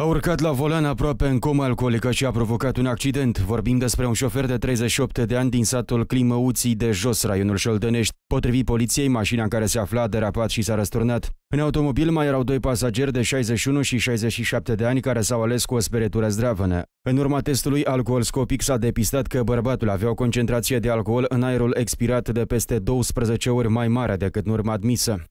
A urcat la volan aproape în comă alcoolică și a provocat un accident. Vorbim despre un șofer de 38 de ani din satul Climăuții de jos, raionul Șoltănești. Potrivit poliției, mașina în care se afla a derapat și s-a răsturnat. În automobil mai erau doi pasageri de 61 și 67 de ani care s-au ales cu o speretură zdravănă. În urma testului alcool scopic s-a depistat că bărbatul avea o concentrație de alcool în aerul expirat de peste 12 ori mai mare decât în urma admisă.